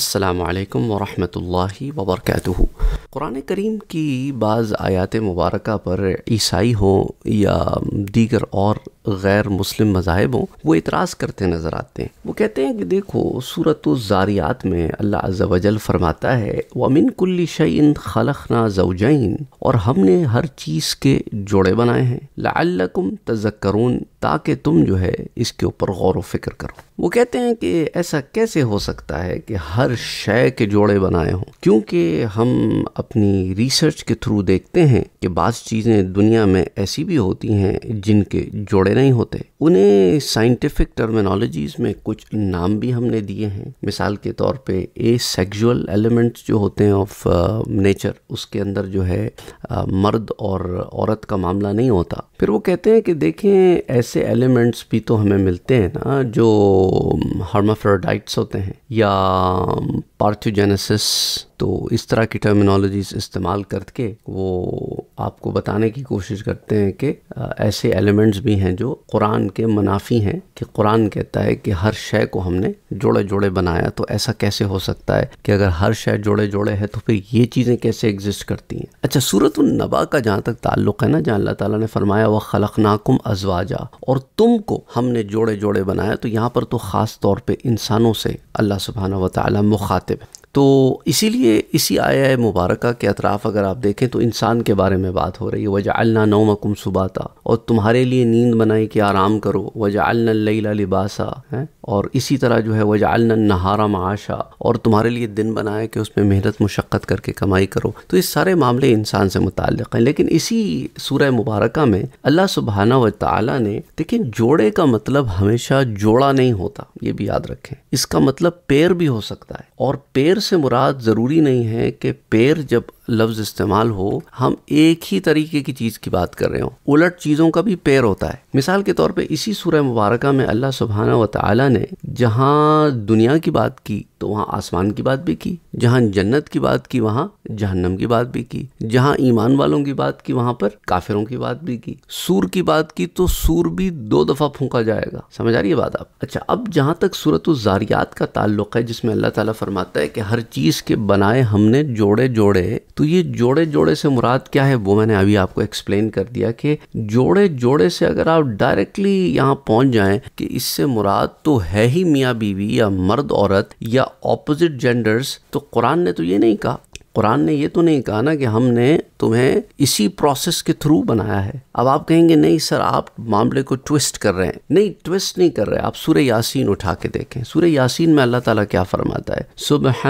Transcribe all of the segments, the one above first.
असलकम वरहि वबरक क़ुरान करीम की बाज़ आयात मुबारक पर ईसाई हों या दीगर और गैर मुस्लिम मजाहब हों वो इतराज करते नज़र आते हैं वो कहते हैं कि देखो सूरत ज़ारियात में अल्लाह अजल फरमाता है वमिन कुल्ली शैन खलखना जवजैन और हमने हर चीज़ के जोड़े बनाए हैं लाकुम तजक्रून ताकि तुम जो है इसके ऊपर गौर व फिक्र करो वो कहते हैं कि ऐसा कैसे हो सकता है कि हर शय के जोड़े बनाए हों क्योंकि हम अपनी रिसर्च के थ्रू देखते हैं कि बाज़ चीज़ें दुनिया में ऐसी भी होती हैं जिनके जोड़े नहीं होते उन्हें साइंटिफिक टर्मिनोलॉजीज़ में कुछ नाम भी हमने दिए हैं मिसाल के तौर पे ए सेक्जुअल एलिमेंट्स जो होते हैं ऑफ नेचर uh, उसके अंदर जो है आ, uh, मर्द और औरत का मामला नहीं होता फिर वो कहते हैं कि देखें ऐसे एलिमेंट्स भी तो हमें मिलते हैं ना जो हर्माफ्रोडाइट्स um, होते हैं या पार्थोजेनेसिस um, तो इस तरह की टर्मिनोलॉजीज इस्तेमाल करके वो आपको बताने की कोशिश करते हैं कि uh, ऐसे एलिमेंट्स भी हैं जो कुरान के मुनाफी हैं कि कुरान कहता है कि हर शय को हमने जोड़े जोड़े बनाया तो ऐसा कैसे हो सकता है कि अगर हर शय जोड़े जोड़े है तो फिर ये चीज़ें कैसे एग्जिस्ट करती हैं अच्छा सूरत नबा का जहाँ तक ताल्लुक है ना जहाँ अल्लाह ताला ने फरमाया वह खलकनाकुम अजवाजा और तुमको हमने जोड़े जोड़े बनाया तो यहाँ पर तो ख़ास तौर पर इंसानों से अल्लाह सुबहाना वाली मुखातिब है तो इसीलिए इसी आया मुबारक के अतराफ़ अगर आप देखें तो इंसान के बारे में बात हो रही है वजालना नौमकुम सुबाता और तुम्हारे लिए नींद बनाई कि आराम करो वजा अल्ला लिबासा है और इसी तरह जो है अल्ला नहारा माशा और तुम्हारे लिए दिन बनाए कि उसमें मेहनत मुशक्क़त करके कमाई करो तो ये सारे मामले इंसान से मुतल हैं लेकिन इसी सूर्य मुबारक में अल्लाह सुबहाना व ताली ने देखिए जोड़े का मतलब हमेशा जोड़ा नहीं होता ये भी याद रखें इसका मतलब पैर भी हो सकता है और पैर से मुराद ज़रूरी नहीं है कि पैर जब लफ्ज़ इस्तेमाल हो हम एक ही तरीके की चीज़ की बात कर रहे हो उलट चीज़ों का भी पैर होता है मिसाल के तौर पे इसी सूर्य मुबारक में अल्लाह सुबहाना व ताली ने जहाँ दुनिया की बात की तो वहाँ आसमान की बात भी की जहाँ जन्नत की बात की वहाँ जहन्नम की बात भी की जहाँ ईमान वालों की बात की वहाँ पर काफिरों की बात भी की सूर की बात की तो सूर भी दो दफ़ा फूका जाएगा समझ आ रही है बात आप अच्छा अब जहाँ तक सूरत जारियात का ताल्लुक है जिसमें अल्लाह ताला फरमाता है कि हर चीज़ के बनाए हमने जोड़े जोड़े तो ये जोड़े जोड़े से मुराद क्या है वो मैंने अभी आपको एक्सप्लेन कर दिया कि जोड़े जोड़े से अगर आप डायरेक्टली यहाँ पहुँच जाएं कि इससे मुराद तो है ही मियाँ बीवी या मर्द औरत या ऑपोजिट जेंडर्स तो कुरान ने तो ये नहीं कहा कुरान ने ये तो नहीं कहा ना कि हमने तुम्हें इसी प्रोसेस के थ्रू बनाया है अब आप कहेंगे नहीं सर आप मामले को ट्विस्ट कर रहे हैं नहीं ट्विस्ट नहीं कर रहे आप सूर्य यासीन उठा के देखें सूर्य यासीन में अल्लाह ताला क्या फरमाता है सुबह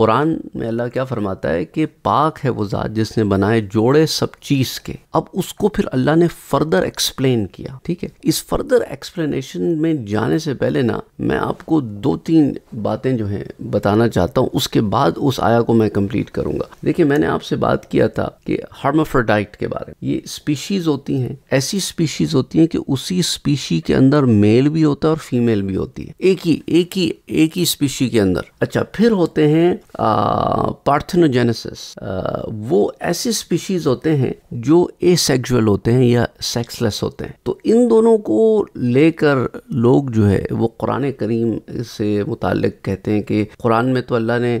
कुरान में अल्लाह क्या फरमाता है कि पाक है वो ज़ात जिसने बनाए जोड़े सब चीज़ के अब उसको फिर अल्लाह ने फर्दर एक्सप्लेन किया ठीक है इस फर्दर एक्सप्लेनेशन में जाने से पहले ना मैं आपको दो तीन बातें जो है बताना चाहता हूँ उसके बाद उस आया को मैं कंप्लीट करूंगा देखिए मैंने आपसे बात किया था कि हार्मोफ्रोडाइट के बारे में ये स्पीशीज होती हैं ऐसी स्पीशीज होती हैं कि उसी स्पीशी के अंदर मेल भी होता है और फीमेल भी होती है एक ही एक ही एक ही स्पीशी के अंदर अच्छा फिर होते हैं पार्थनोजेनेसिस वो ऐसी स्पीशीज होते हैं जो ए होते हैं या सेक्सलेस होते हैं तो इन दोनों को लेकर लोग जो है वो कुरान करीम से मुतल कहते हैं कि कुरान में तो अल्लाह ने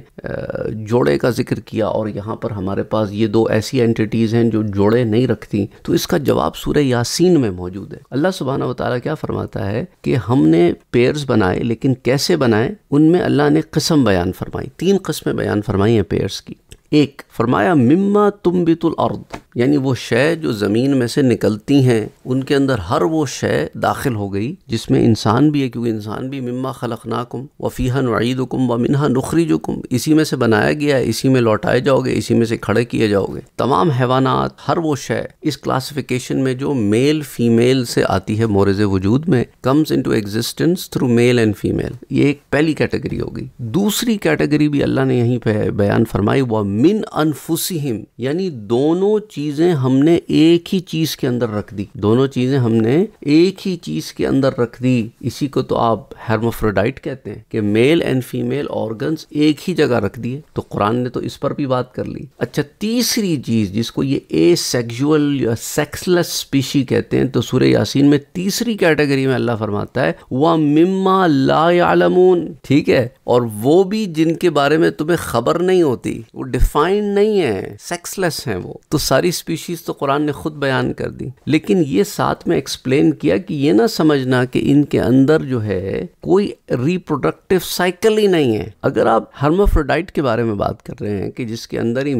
जोड़े का जिक्र किया और यहाँ पर हमारे पास ये दो ऐसी एंटिटीज़ हैं जो जोड़े नहीं रखती तो इसका जवाब सूर्य यासीन में मौजूद है अल्लाह सुबहाना वाली क्या फरमाता है कि हमने पेयर्स बनाए लेकिन कैसे बनाए उनमें अल्लाह ने कस्म बयान फरमाई तीन कस्में बयान फरमाई हैं पेयर्स की एक फरमाया मिम्मा तुम बितुल अर्द यानी वो शय जो ज़मीन में से निकलती हैं उनके अंदर हर वो शय दाखिल हो गई जिसमें इंसान भी है क्योंकि इंसान भी मिम्मा खलकनाकुम वफ़ीहा नुईदुकुम व मिनहा नुखरीजुकुम इसी में से बनाया गया है इसी में लौटाए जाओगे इसी में से खड़े किए जाओगे तमाम हैवानात हर वो शय इस क्लासिफिकेशन में जो मेल फीमेल से आती है मोरज वजूद में comes into existence through male and female ये एक पहली कैटेगरी होगी दूसरी कैटेगरी भी अल्लाह ने यहीं पर बयान फरमाई वह मिन अनफुसिम यानी दोनों चीजें हमने एक ही चीज के अंदर रख दी दोनों चीजें हमने एक ही चीज के अंदर रख दी इसी को तो आप हेरमोफ्रोडाइट कहते हैं कि मेल एंड फीमेल ऑर्गन्स एक ही जगह रख दिए तो कुरान ने तो इस पर भी बात कर ली अच्छा तीसरी चीज जिसको ये ए सेक्जुअल या सेक्सलेस स्पीशी कहते हैं तो सूर्य यासीन में तीसरी कैटेगरी में अल्लाह फरमाता है वह मिम्मा लामून ठीक है और वो भी जिनके बारे में तुम्हें खबर नहीं होती वो डिफाइंड नहीं है सेक्सलेस हैं वो तो सारी स्पीशीज तो कुरान ने खुद बयान कर दी लेकिन ये साथ में एक्सप्लेन किया कि ये ना समझना कि इनके अंदर जो है कोई रिप्रोडक्टिव साइकिल ही नहीं है अगर आप हर्माफ्रोडाइट के बारे में बात कर रहे हैं कि जिसके अंदर ही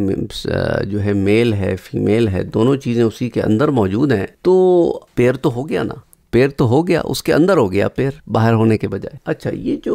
जो है मेल है फीमेल है दोनों चीज़ें उसी के अंदर मौजूद हैं तो पेड़ तो हो गया ना पैर तो हो गया उसके अंदर हो गया पैर बाहर होने के बजाय अच्छा ये जो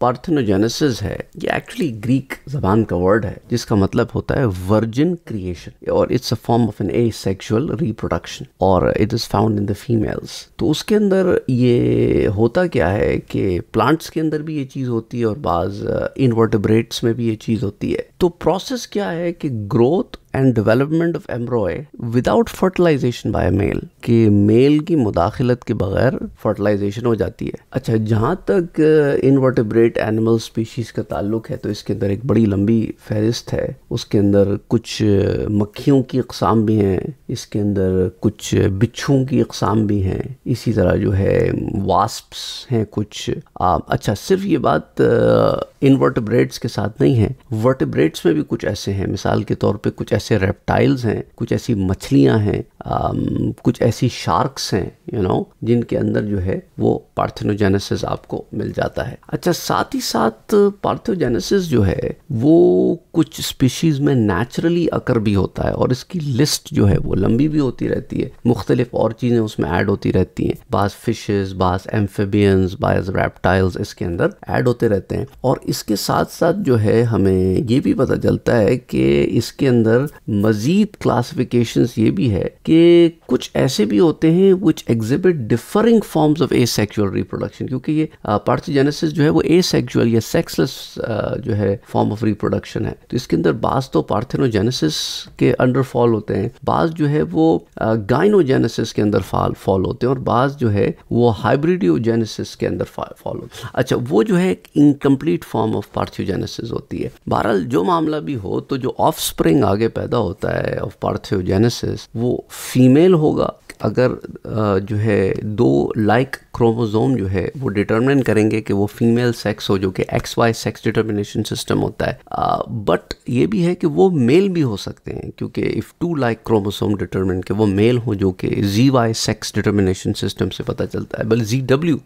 पार्थनोजेनेसिस है ये एक्चुअली ग्रीक जबान का वर्ड है जिसका मतलब होता है वर्जिन क्रिएशन और it's a form of an asexual reproduction और it is found in the females तो उसके अंदर ये होता क्या है कि प्लांट्स के अंदर भी ये चीज़ होती है और बाज इनवर्टिब्रेट्स uh, में भी ये चीज़ होती है तो प्रोसेस क्या है कि growth and development of embryo without fertilisation by male कि मेल की मुदाखलत के बगैर फर्टिलाइजेशन हो जाती है अच्छा जहाँ तक इनवर्टिब्रेट एनिमल स्पीशीज़ का ताल्लुक है तो इसके अंदर एक बड़ी लंबी फहरिस्त है उसके अंदर कुछ uh, मक्खियों की अकसाम भी हैं इसके अंदर कुछ uh, बिच्छुओं की अकसाम भी हैं इसी तरह जो है वास्प्स हैं कुछ आ, अच्छा सिर्फ ये बात uh, इनवर्टिब्रेट्स के साथ नहीं है वर्टिब्रेट्स में भी कुछ ऐसे हैं मिसाल के तौर पे कुछ ऐसे रेप्टाइल्स हैं कुछ ऐसी मछलियां हैं कुछ ऐसी शार्क्स हैं यू नो जिनके अंदर जो है वो पार्थिनोजेनेसिस आपको मिल जाता है अच्छा साथ ही साथ पार्थिनोजेनेसिस जो है वो कुछ स्पीशीज़ में नेचुरली अकर भी होता है और इसकी लिस्ट जो है वो लंबी भी होती रहती है मुख्तलिफ और चीज़ें उसमें ऐड होती रहती हैं बास फिशेज बास एम्फेबियंस बास रेप्टाइल्स इसके अंदर ऐड होते रहते हैं और इसके साथ साथ जो है हमें ये भी पता चलता है कि इसके अंदर मज़ीद क्लासिफिकेशन ये भी है कि कुछ ऐसे भी होते हैं कुछ exhibit differing forms of asexual reproduction क्योंकि ये पार्थोजेनेसिस जो है वो ए सेक्शुअल या सेक्सलेस जो है फॉर्म ऑफ रिप्रोडक्शन है तो इसके अंदर बाज तो पार्थेनोजेनेसिस के अंडर फॉल होते हैं बाज जो है वो गाइनोजेनेसिस के अंदर फॉल फॉल होते हैं और बाज जो है वो हाइब्रिडियोजेनेसिस के अंदर फॉल होते हैं अच्छा वो जो है incomplete form form of parthenogenesis होती है बहरहाल जो मामला भी हो तो जो ऑफ स्प्रिंग आगे पैदा होता है ऑफ पार्थियोजेनेसिस वो फीमेल होगा अगर जो है दो लाइक क्रोमोज़ोम जो है वो डिटर्मिन करेंगे कि वो फीमेल सेक्स हो जो कि X Y sex determination system होता है बट ये भी है कि वो मेल भी हो सकते हैं क्योंकि if two like chromosome determine के वो मेल हो जो कि Z Y sex determination system से पता चलता है बल्कि Z W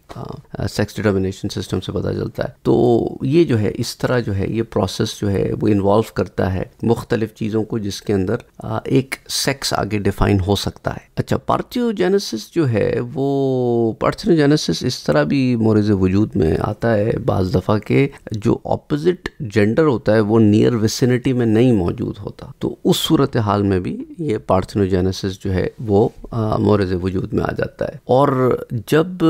sex determination system से पता चलता है तो ये जो है इस तरह जो है ये प्रोसेस जो है वो इन्वॉल्व करता है मुख्तलिफ़ चीज़ों को जिसके अंदर एक सेक्स आगे डिफाइन हो सकता है अच्छा आर्थियोजेनेसिस जो है वो अर्थनोजेनेसिस इस तरह भी मोरज वजूद में आता है बज़ दफ़ा के जो ऑपोजिट जेंडर होता है वो नियर विसिनिटी में नहीं मौजूद होता तो उस सूरत हाल में भी ये पार्थनोजेनेसिस जो है वो मोरज वजूद में आ जाता है और जब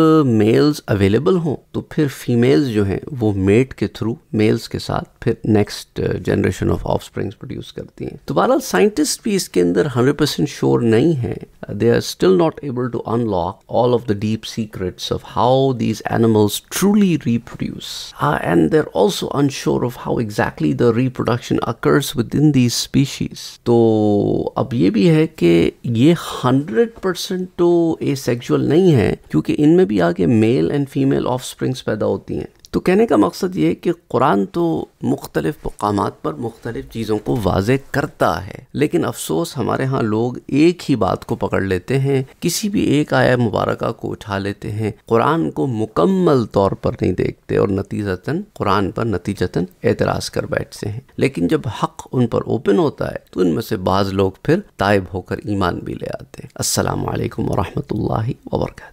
मेल्स अवेलेबल हों तो फिर फीमेल्स जो हैं वो मेट के थ्रू मेल्स के साथ फिर next generation of of produce करती हैं तो बहरहाल साइंटिस्ट भी इसके अंदर हंड्रेड परसेंट श्योर नहीं है they are still not able to unlock all of the deep secrets of how these animals truly reproduce. Uh, and they're also unsure of how exactly the reproduction occurs within these species. तो अब ये भी है कि ये 100% तो asexual नहीं है क्योंकि इनमें भी आगे मेल एंड फीमेल ऑफ पैदा होती हैं तो कहने का मकसद ये कि कुरान तो मुख्तलिफ मकाम पर मुख्तलिफ चीज़ों को वाज करता है लेकिन अफसोस हमारे यहाँ लोग एक ही बात को पकड़ लेते हैं किसी भी एक आया मुबारक को उठा लेते हैं कुरान को मुकम्मल तौर पर नहीं देखते और नतीजतन कुरान पर नतीजतन एतराज़ कर बैठते हैं लेकिन जब हक उन पर ओपन होता है तो उनमें से बाज़ लोग फिर तायब होकर ईमान भी ले आते हैं असलकम वरहमल वर्का